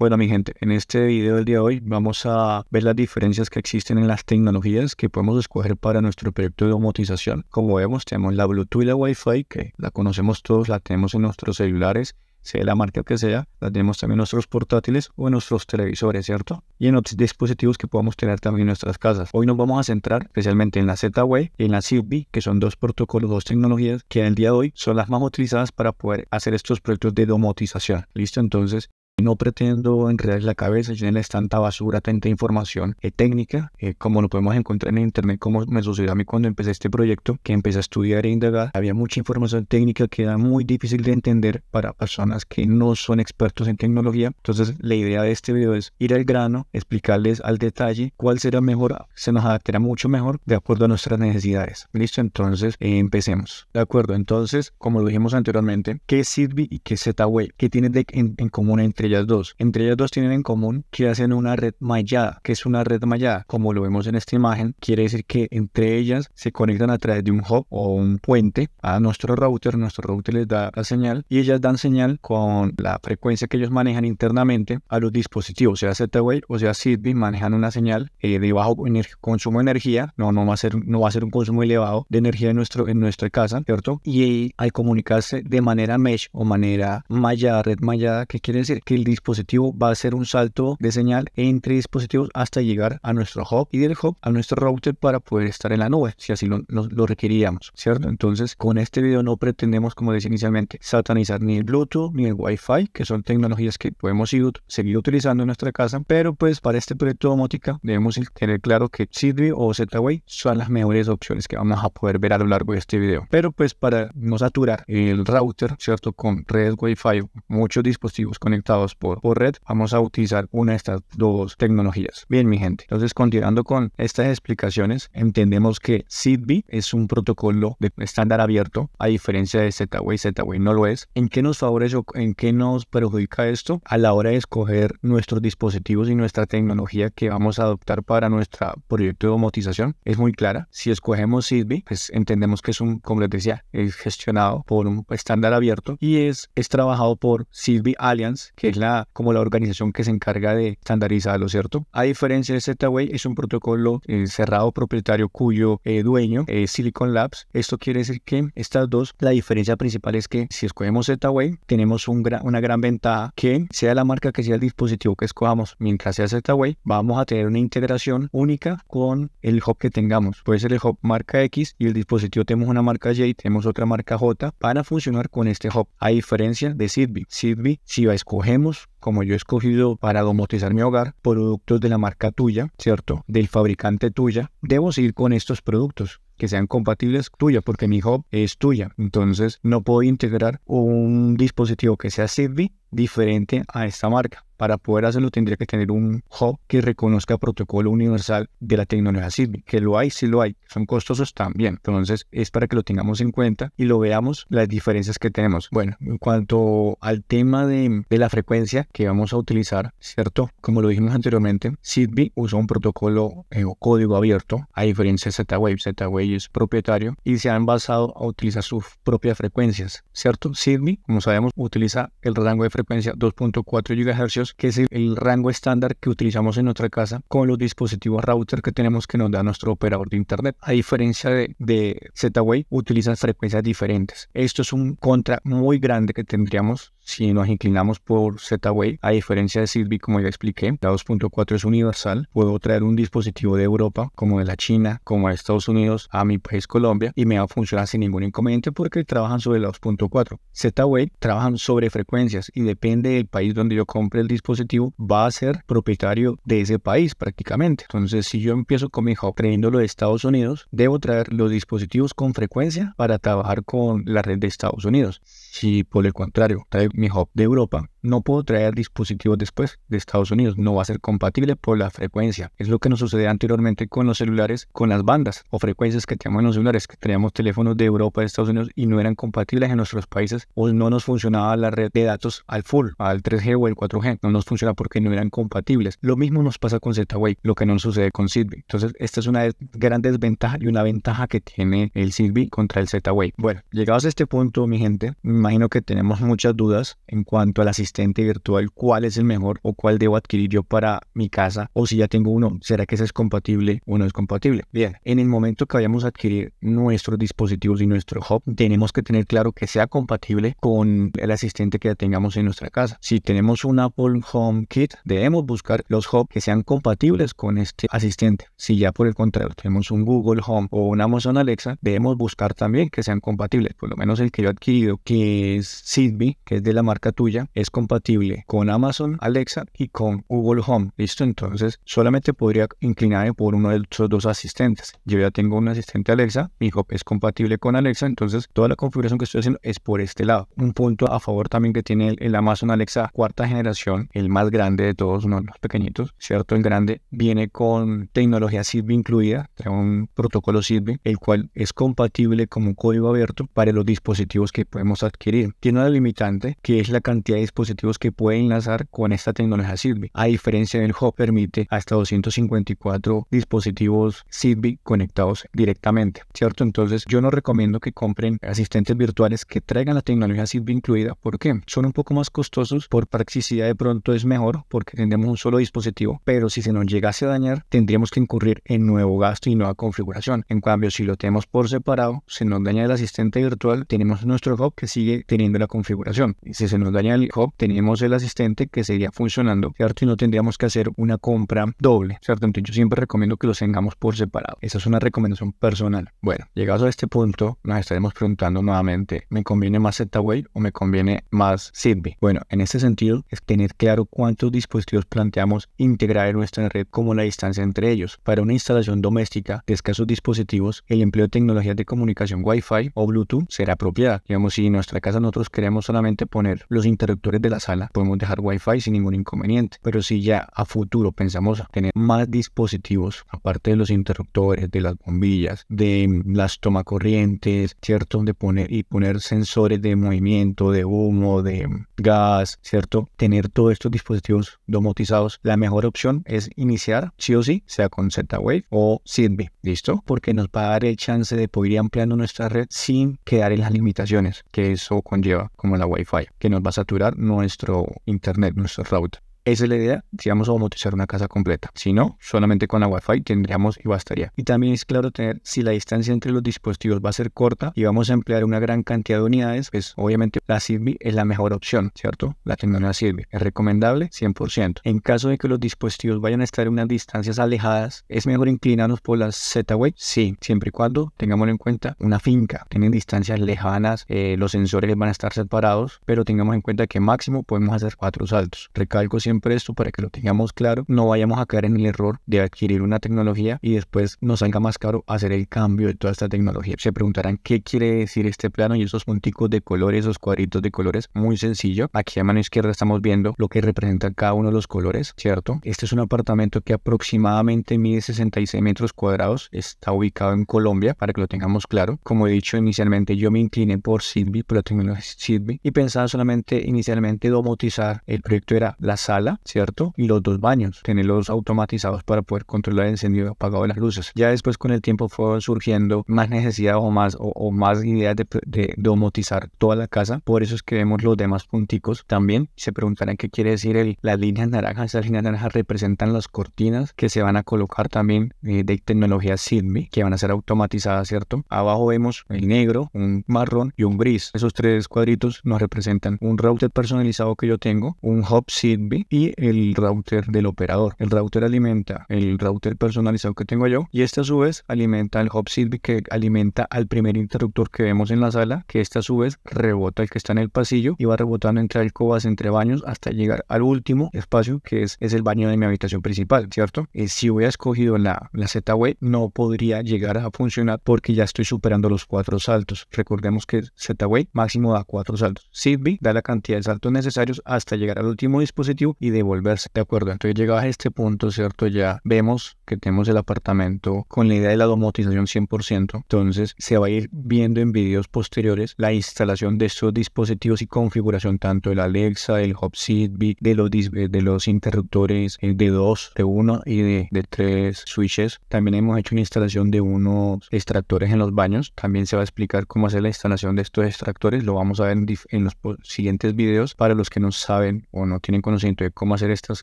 Bueno, mi gente, en este video del día de hoy vamos a ver las diferencias que existen en las tecnologías que podemos escoger para nuestro proyecto de domotización. Como vemos, tenemos la Bluetooth y la Wi-Fi, que la conocemos todos, la tenemos en nuestros celulares, sea la marca que sea, la tenemos también en nuestros portátiles o en nuestros televisores, ¿cierto? Y en otros dispositivos que podamos tener también en nuestras casas. Hoy nos vamos a centrar especialmente en la Z-Wave y en la Zigbee, que son dos protocolos, dos tecnologías que en el día de hoy son las más utilizadas para poder hacer estos proyectos de domotización. ¿Listo? Entonces, no pretendo enredar la cabeza, llenarles tanta basura, tanta información eh, técnica, eh, como lo podemos encontrar en internet, como me sucedió a mí cuando empecé este proyecto, que empecé a estudiar e indagar. Había mucha información técnica que era muy difícil de entender para personas que no son expertos en tecnología. Entonces, la idea de este video es ir al grano, explicarles al detalle cuál será mejor, se nos adaptará mucho mejor de acuerdo a nuestras necesidades. Listo, entonces eh, empecemos. De acuerdo, entonces, como lo dijimos anteriormente, ¿qué es y qué es Z-Wave? ¿Qué tiene en común entre dos. Entre ellas dos tienen en común que hacen una red mallada. que es una red mallada? Como lo vemos en esta imagen, quiere decir que entre ellas se conectan a través de un hub o un puente a nuestro router. Nuestro router les da la señal y ellas dan señal con la frecuencia que ellos manejan internamente a los dispositivos, sea Z-Wave o sea Zigbee, manejan una señal eh, de bajo consumo de energía. No, no va a ser, no va a ser un consumo elevado de energía en, nuestro, en nuestra casa, ¿cierto? Y al comunicarse de manera mesh o manera mallada, red mallada, que quiere decir que dispositivo va a hacer un salto de señal entre dispositivos hasta llegar a nuestro hub y del hub a nuestro router para poder estar en la nube, si así lo, requeríamos, ¿cierto? Entonces, con este video no pretendemos, como decía inicialmente, satanizar ni el Bluetooth ni el Wi-Fi, que son tecnologías que podemos ir, seguir utilizando en nuestra casa, pero pues para este proyecto domótica debemos tener claro que Zigbee o z son las mejores opciones que vamos a poder ver a lo largo de este video. Pero pues para no saturar el router, ¿cierto? Con redes Wi-Fi, muchos dispositivos conectados por, red, vamos a utilizar una de estas dos tecnologías. Bien, mi gente. Entonces, continuando con estas explicaciones, entendemos que Zigbee es un protocolo de estándar abierto, a diferencia de Z-Wave. Z-Wave no lo es. ¿En qué nos favorece o en qué nos perjudica esto a la hora de escoger nuestros dispositivos y nuestra tecnología que vamos a adoptar para nuestro proyecto de automatización? Es muy clara. Si escogemos Zigbee, pues entendemos que es un, como les decía, es gestionado por un estándar abierto y es, es trabajado por Zigbee Alliance, que es la, como la organización que se encarga de estandarizarlo, ¿cierto? A diferencia de Z-Way, es un protocolo eh, cerrado propietario cuyo eh, dueño es Silicon Labs. Esto quiere decir que estas dos, la diferencia principal es que si escogemos Z-Way, tenemos una gran ventaja que sea la marca que sea el dispositivo que escojamos, mientras sea Z-Way, vamos a tener una integración única con el hub que tengamos. Puede ser el hub marca X y el dispositivo tenemos una marca Y, tenemos otra marca J para funcionar con este hub, a diferencia de Sidby. Sidby, si va a escoger como yo he escogido para domotizar mi hogar, productos de la marca tuya, ¿cierto? Del fabricante tuya. Debo seguir con estos productos que sean compatibles tuya, porque mi hub es tuya. Entonces no puedo integrar un dispositivo que sea Zigbee diferente a esta marca. Para poder hacerlo tendría que tener un hub que reconozca protocolo universal de la tecnología SIDBI, que lo hay, si lo hay, son costosos también. Entonces es para que lo tengamos en cuenta y lo veamos las diferencias que tenemos. Bueno, en cuanto al tema de, la frecuencia que vamos a utilizar, ¿cierto? Como lo dijimos anteriormente, SIDBI usa un protocolo eh, o código abierto, a diferencia de Z-Wave. Z-Wave es propietario y se han basado a utilizar sus propias frecuencias, ¿cierto? SIDBI, como sabemos, utiliza el rango de frecuencia 2.4 GHz que es el, rango estándar que utilizamos en nuestra casa con los dispositivos router que tenemos que nos da nuestro operador de Internet. A diferencia de, de Z-Wave, utilizan frecuencias diferentes. Esto es un contra muy grande que tendríamos si nos inclinamos por Z-Wave, a diferencia de Silvi, como ya expliqué, la 2.4 es universal. Puedo traer un dispositivo de Europa, como de la China, como de Estados Unidos, a mi país Colombia y me va a funcionar sin ningún inconveniente porque trabajan sobre la 2.4. Z-Wave trabajan sobre frecuencias y depende del país donde yo compre el dispositivo, va a ser propietario de ese país prácticamente. Entonces, si yo empiezo con mi hub trayéndolo de Estados Unidos, debo traer los dispositivos con frecuencia para trabajar con la red de Estados Unidos. Si por el contrario, trae mi hop de Europa no puedo traer dispositivos después de Estados Unidos, no va a ser compatible por la frecuencia. Es lo que nos sucede anteriormente con los celulares, con las bandas o frecuencias que tenemos en los celulares, que teníamos teléfonos de Europa, de Estados Unidos y no eran compatibles en nuestros países o no nos funcionaba la red de datos al full, al 3G o el 4G, no nos funciona porque no eran compatibles. Lo mismo nos pasa con Z-Wave, lo que no sucede con Zigbee. Entonces, esta es una gran desventaja y una ventaja que tiene el Zigbee contra el Z-Wave. Bueno, llegados a este punto, mi gente, me imagino que tenemos muchas dudas en cuanto a las virtual, cuál es el mejor o cuál debo adquirir yo para mi casa o si ya tengo uno, será que ese es compatible o no es compatible. Bien, en el momento que vayamos a adquirir nuestros dispositivos y nuestro hub, tenemos que tener claro que sea compatible con el asistente que ya tengamos en nuestra casa. Si tenemos un Apple Home Kit, debemos buscar los hubs que sean compatibles con este asistente. Si ya por el contrario tenemos un Google Home o una Amazon Alexa, debemos buscar también que sean compatibles. Por lo menos el que yo he adquirido, que es Zigbee, que es de la marca tuya, es compatible compatible con Amazon Alexa y con Google Home. Listo, entonces solamente podría inclinarme por uno de esos dos asistentes. Yo ya tengo un asistente Alexa, mi Hub es compatible con Alexa, entonces toda la configuración que estoy haciendo es por este lado. Un punto a favor también que tiene el, Amazon Alexa cuarta generación, el más grande de todos, uno los pequeñitos, ¿cierto? El grande viene con tecnología sirve incluida, un protocolo sirve el cual es compatible como un código abierto para los dispositivos que podemos adquirir. Tiene una limitante que es la cantidad de dispositivos que pueden enlazar con esta tecnología SIDBI, A diferencia del hub, permite hasta 254 dispositivos SIDBI conectados directamente, ¿cierto? Entonces yo no recomiendo que compren asistentes virtuales que traigan la tecnología SIDBI incluida. ¿Por qué? Son un poco más costosos, por practicidad de pronto es mejor porque tendremos un solo dispositivo, pero si se nos llegase a dañar, tendríamos que incurrir en nuevo gasto y nueva configuración. En cambio, si lo tenemos por separado, se nos daña el asistente virtual, tenemos nuestro hub que sigue teniendo la configuración. Y si se nos daña el hub, tenemos el asistente que sería funcionando, ¿cierto? Y no tendríamos que hacer una compra doble, ¿cierto? Entonces yo siempre recomiendo que los tengamos por separado. Esa es una recomendación personal. Bueno, llegados a este punto, nos estaremos preguntando nuevamente, ¿me conviene más Z-Wave o me conviene más Zigbee? Bueno, en este sentido es tener claro cuántos dispositivos planteamos integrar en nuestra red como la distancia entre ellos. Para una instalación doméstica de escasos dispositivos, el empleo de tecnologías de comunicación Wi-Fi o Bluetooth será apropiada. Digamos, si en nuestra casa nosotros queremos solamente poner los interruptores de la sala podemos dejar Wi-Fi sin ningún inconveniente. Pero si ya a futuro pensamos tener más dispositivos, aparte de los interruptores, de las bombillas, de las tomacorrientes, ¿cierto? de poner y poner sensores de movimiento, de humo, de gas, ¿cierto? Tener todos estos dispositivos domotizados, la mejor opción es iniciar sí o sí, sea con Z-Wave o Zigbee, ¿listo? Porque nos va a dar el chance de poder ir ampliando nuestra red sin quedar en las limitaciones que eso conlleva, como la Wi-Fi, que nos va a saturar no nuestro Internet, nuestro route. Esa es la idea si vamos a automatizar una casa completa. Si no, solamente con la Wi-Fi tendríamos y bastaría. Y también es claro tener si la distancia entre los dispositivos va a ser corta y vamos a emplear una gran cantidad de unidades, pues obviamente la Zigbee es la mejor opción, ¿cierto? La tecnología Zigbee es recomendable 100%. En caso de que los dispositivos vayan a estar en unas distancias alejadas, ¿es mejor inclinarnos por la Z-Wave? Sí, siempre y cuando tengamos en cuenta una finca, tienen distancias lejanas, eh, los sensores van a estar separados, pero tengamos en cuenta que máximo podemos hacer cuatro saltos. Recalco siempre esto para que lo tengamos claro, no vayamos a caer en el error de adquirir una tecnología y después nos salga más caro hacer el cambio de toda esta tecnología. Se preguntarán qué quiere decir este plano y esos punticos de colores, esos cuadritos de colores. Muy sencillo. Aquí a mano izquierda estamos viendo lo que representa cada uno de los colores, ¿cierto? Este es un apartamento que aproximadamente mide 66 metros cuadrados. Está ubicado en Colombia, para que lo tengamos claro. Como he dicho inicialmente, yo me incliné por Sidby, por la tecnología Sidby y pensaba solamente inicialmente domotizar. El proyecto era la sala ¿cierto? Y los dos baños, tenerlos automatizados para poder controlar el encendido y apagado de las luces. Ya después con el tiempo fueron surgiendo más necesidad o más, o, más ideas de, de, domotizar toda la casa. Por eso es que vemos los demás punticos también. Se preguntarán qué quiere decir el, las líneas naranjas. Esas líneas naranjas representan las cortinas que se van a colocar también eh, de tecnología Silmi, que van a ser automatizadas, ¿cierto? Abajo vemos el negro, un marrón y un gris. Esos tres cuadritos nos representan un router personalizado que yo tengo, un hub Silvi y el router del operador. El router alimenta el router personalizado que tengo yo y este a su vez alimenta el hop que alimenta al primer interruptor que vemos en la sala, que este a su vez rebota el que está en el pasillo y va rebotando entre alcobas, entre baños hasta llegar al último espacio que es, el baño de mi habitación principal, ¿cierto? Eh, si hubiera escogido la, Z-Way. no podría llegar a funcionar porque ya estoy superando los cuatro saltos. Recordemos que Z-Way máximo da cuatro saltos. Zigbee da la cantidad de saltos necesarios hasta llegar al último dispositivo y de de acuerdo. Entonces llegaba a este punto, ¿cierto? Ya vemos que tenemos el apartamento con la idea de la domotización 100%. Entonces se va a ir viendo en videos posteriores la instalación de estos dispositivos y configuración tanto del Alexa, el Hub de los, eh, de los interruptores eh, de 2, de 1 y de, tres 3 switches. También hemos hecho una instalación de unos extractores en los baños. También se va a explicar cómo hacer la instalación de estos extractores. Lo vamos a ver en, los siguientes videos para los que no saben o no tienen conocimiento de cómo hacer estos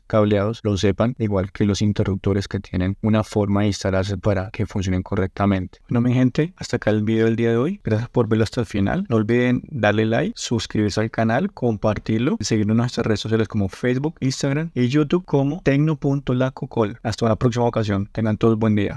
cableados lo sepan, igual que los interruptores que tienen una forma de instalarse para que funcionen correctamente. Bueno, mi gente, hasta acá el video del día de hoy. Gracias por verlo hasta el final. No olviden darle like, suscribirse al canal, compartirlo, seguirnos en nuestras redes sociales como Facebook, Instagram y YouTube como tecno.lacocol. Hasta la próxima ocasión. Tengan todos buen día.